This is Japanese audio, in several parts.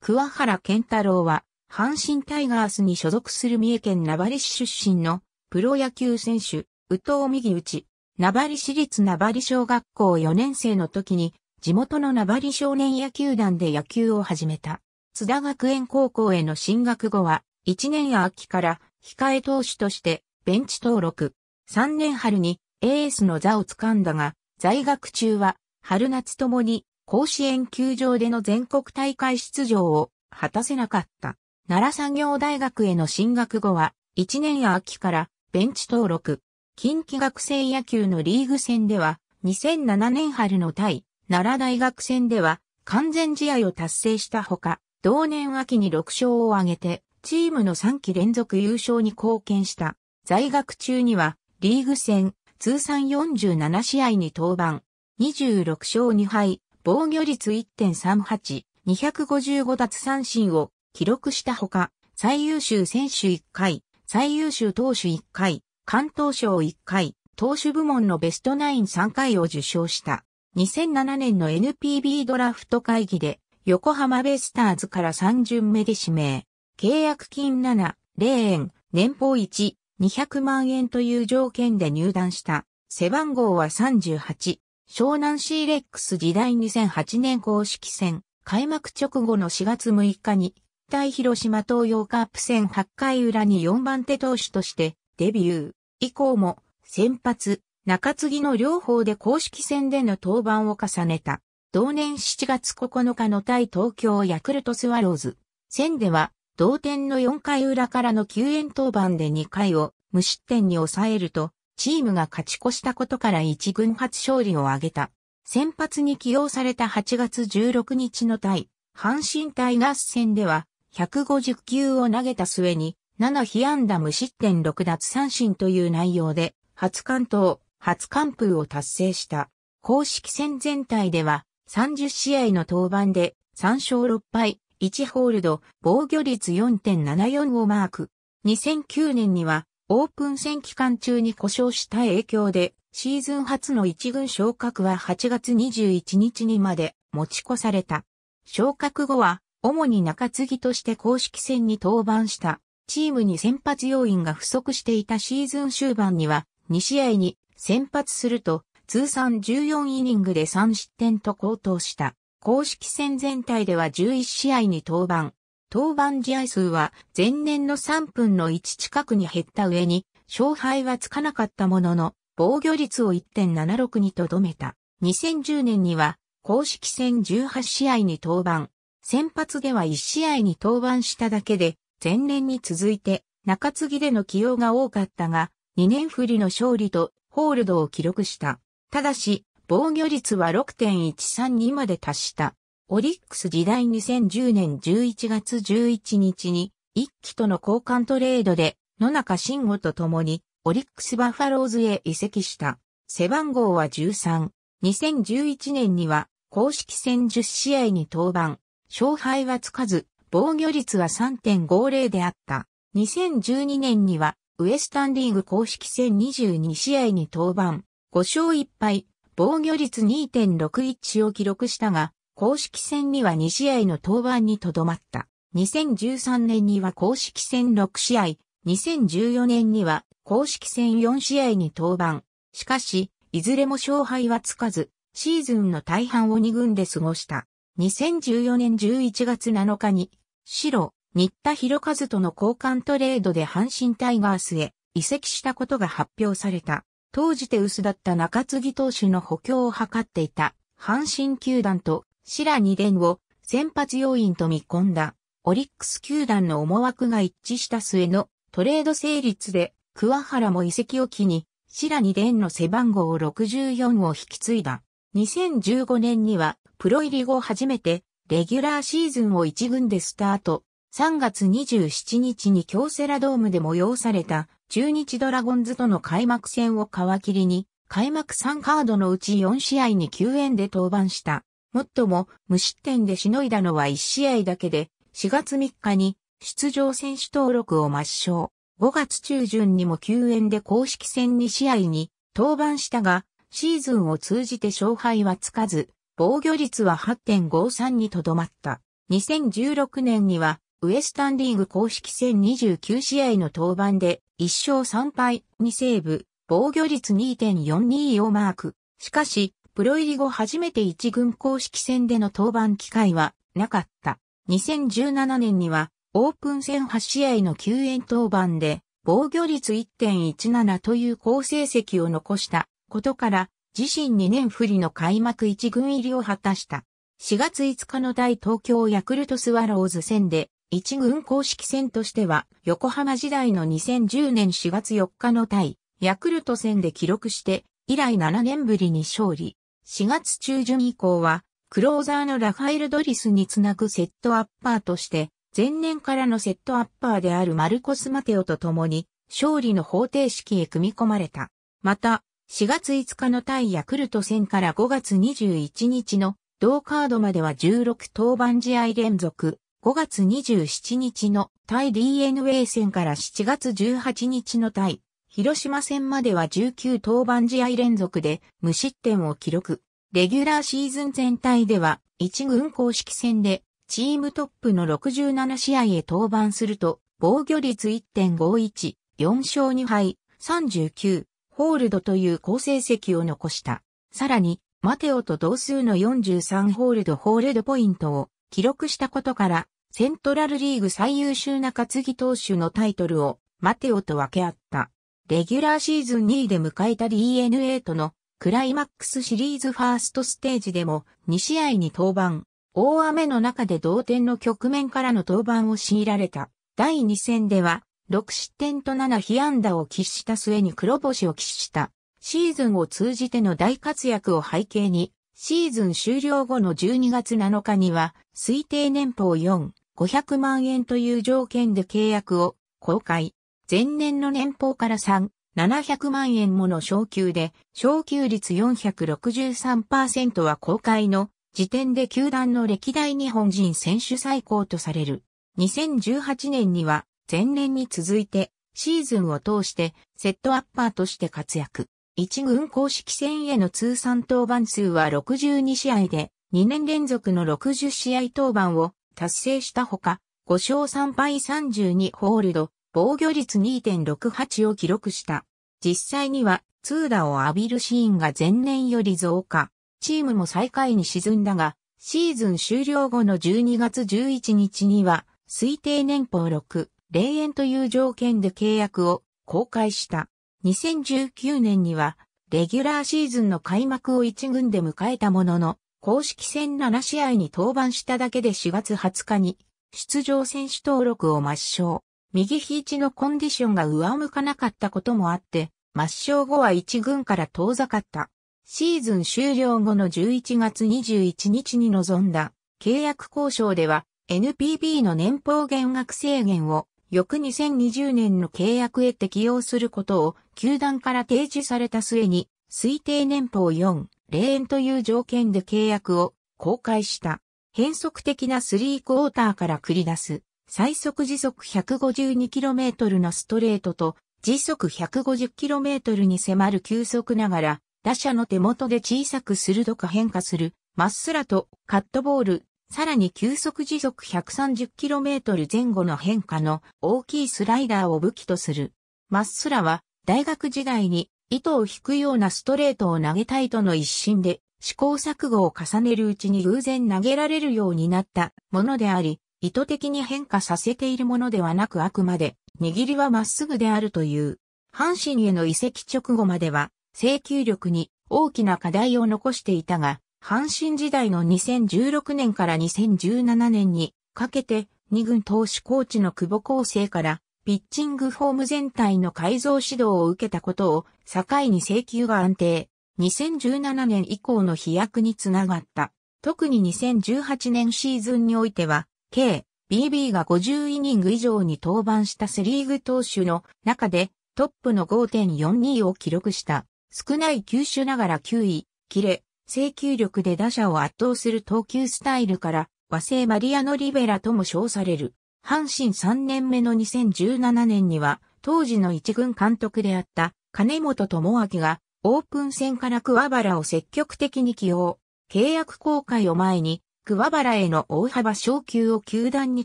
桑原健太郎は、阪神タイガースに所属する三重県名張市出身のプロ野球選手、宇藤右内、名張市立名張小学校4年生の時に、地元の名張少年野球団で野球を始めた。津田学園高校への進学後は、1年秋から控え投手としてベンチ登録。3年春にエースの座を掴んだが、在学中は春夏ともに甲子園球場での全国大会出場を果たせなかった。奈良産業大学への進学後は、1年秋からベンチ登録。近畿学生野球のリーグ戦では、2007年春の対奈良大学戦では完全試合を達成したほか、同年秋に6勝を挙げて、チームの3期連続優勝に貢献した。在学中には、リーグ戦、通算47試合に登板、26勝2敗、防御率1.38、255奪三振を記録したほか、最優秀選手1回、最優秀投手1回、関東賞1回、投手部門のベストナイン3回を受賞した。2007年の NPB ドラフト会議で、横浜ベイスターズから3巡目で指名。契約金7、0円、年俸1、200万円という条件で入団した。背番号は38。湘南シーレックス時代2008年公式戦、開幕直後の4月6日に、対広島東洋カップ戦8回裏に4番手投手としてデビュー。以降も、先発、中継ぎの両方で公式戦での登板を重ねた。同年7月9日の対東京ヤクルトスワローズ戦では同点の4回裏からの救援登板で2回を無失点に抑えるとチームが勝ち越したことから一軍初勝利を挙げた。先発に起用された8月16日の対、阪神タイガース戦では、150球を投げた末に、7被安打無失点6奪三振という内容で、初完投、初完封を達成した。公式戦全体では、30試合の登板で、3勝6敗、1ホールド、防御率4.74をマーク。2009年には、オープン戦期間中に故障した影響で、シーズン初の一軍昇格は8月21日にまで持ち越された。昇格後は、主に中継ぎとして公式戦に登板した。チームに先発要員が不足していたシーズン終盤には、2試合に先発すると、通算14イニングで3失点と高騰した。公式戦全体では11試合に登板、当番試合数は前年の3分の1近くに減った上に、勝敗はつかなかったものの、防御率を1.76にとどめた。2010年には、公式戦18試合に登板。先発では1試合に登板しただけで、前年に続いて中継ぎでの起用が多かったが、2年振りの勝利とホールドを記録した。ただし、防御率は6.132まで達した。オリックス時代2010年11月11日に、一期との交換トレードで、野中慎吾と共に、オリックスバファローズへ移籍した。背番号は13。2011年には、公式戦10試合に登板。勝敗はつかず、防御率は3.50であった。2012年には、ウエスタンリーグ公式戦22試合に登板。5勝1敗、防御率2.61を記録したが、公式戦には2試合の登板にとどまった。2013年には公式戦6試合、2014年には公式戦4試合に登板。しかし、いずれも勝敗はつかず、シーズンの大半を2軍で過ごした。2014年11月7日に、白、新田博和との交換トレードで阪神タイガースへ移籍したことが発表された。当時手薄だった中継ぎ投手の補強を図っていた阪神球団とシラ2伝を先発要員と見込んだ、オリックス球団の思惑が一致した末のトレード成立で、桑原も移籍を機に、シラ2伝の背番号を64を引き継いだ。2015年には、プロ入り後初めて、レギュラーシーズンを1軍でスタート。3月27日に京セラドームで催された中日ドラゴンズとの開幕戦を皮切りに、開幕3カードのうち4試合に9円で登板した。もっとも無失点でしのいだのは1試合だけで、4月3日に出場選手登録を抹消。5月中旬にも救援で公式戦2試合に登板したが、シーズンを通じて勝敗はつかず、防御率は8.53にとどまった。2016年には、ウエスタンリーグ公式戦29試合の登板で、1勝3敗2セーブ、防御率2.42をマーク。しかし、プロ入り後初めて一軍公式戦での登板機会はなかった。2017年にはオープン戦8試合の救援登板で防御率1.17という好成績を残したことから自身2年不利の開幕一軍入りを果たした。4月5日の大東京ヤクルトスワローズ戦で一軍公式戦としては横浜時代の2010年4月4日の対ヤクルト戦で記録して以来7年ぶりに勝利。4月中旬以降は、クローザーのラファエル・ドリスにつなぐセットアッパーとして、前年からのセットアッパーであるマルコス・マテオと共に、勝利の方程式へ組み込まれた。また、4月5日の対ヤクルト戦から5月21日の同カードまでは16登板試合連続、5月27日の対 DNA 戦から7月18日の対広島戦までは19登板試合連続で無失点を記録。レギュラーシーズン全体では1軍公式戦でチームトップの67試合へ登板すると防御率1.51、4勝2敗、39、ホールドという好成績を残した。さらに、マテオと同数の43ホールドホールドポイントを記録したことから、セントラルリーグ最優秀中継ぎ投手のタイトルをマテオと分け合った。レギュラーシーズン2位で迎えた DNA とのクライマックスシリーズファーストステージでも2試合に登板。大雨の中で同点の局面からの登板を強いられた。第2戦では、6失点と7被安打を喫した末に黒星を喫した。シーズンを通じての大活躍を背景に、シーズン終了後の12月7日には、推定年俸4、500万円という条件で契約を公開。前年の年俸から3、700万円もの昇給で、昇給率463%は公開の時点で球団の歴代日本人選手最高とされる。2018年には前年に続いてシーズンを通してセットアッパーとして活躍。一軍公式戦への通算登板数は62試合で2年連続の60試合登板を達成したほか5勝3敗32ホールド防御率2.68を記録した。実際には、ツーラを浴びるシーンが前年より増加。チームも最下位に沈んだが、シーズン終了後の12月11日には、推定年俸6、0円という条件で契約を公開した。2019年には、レギュラーシーズンの開幕を1軍で迎えたものの、公式戦7試合に登板しただけで4月20日に、出場選手登録を抹消。右肘のコンディションが上向かなかったこともあって、抹消後は一軍から遠ざかった。シーズン終了後の11月21日に臨んだ契約交渉では NPB の年俸減額制限を翌2020年の契約へ適用することを球団から提示された末に推定年俸4、0円という条件で契約を公開した変則的なスリークォーターから繰り出す最速時速 152km のストレートと時速 150km に迫る急速ながら、打者の手元で小さく鋭く変化する、まっすらとカットボール、さらに急速時速 130km 前後の変化の大きいスライダーを武器とする。まっすらは大学時代に糸を引くようなストレートを投げたいとの一心で試行錯誤を重ねるうちに偶然投げられるようになったものであり、意図的に変化させているものではなくあくまで、握りはまっすぐであるという。阪神への移籍直後までは、請求力に大きな課題を残していたが、阪神時代の2016年から2017年にかけて、2軍投手コーチの久保厚生から、ピッチングフォーム全体の改造指導を受けたことを、境に請求が安定。2017年以降の飛躍につながった。特に2018年シーズンにおいては、K、BB が50イニング以上に登板したセリーグ投手の中でトップの5.42を記録した。少ない球種ながら9位、キレ、制球力で打者を圧倒する投球スタイルから和製マリアノ・リベラとも称される。阪神3年目の2017年には、当時の一軍監督であった金本智明が、オープン戦から桑原を積極的に起用。契約公開を前に、桑原への大幅昇給を球団に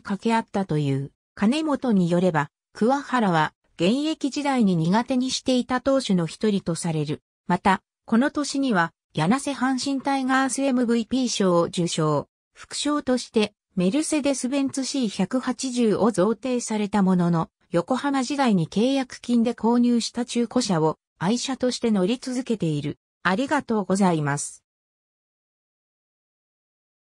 掛け合ったという。金本によれば、桑原は現役時代に苦手にしていた投手の一人とされる。また、この年には、柳瀬阪神タイガース MVP 賞を受賞。副賞として、メルセデス・ベンツ C180 を贈呈されたものの、横浜時代に契約金で購入した中古車を愛車として乗り続けている。ありがとうございます。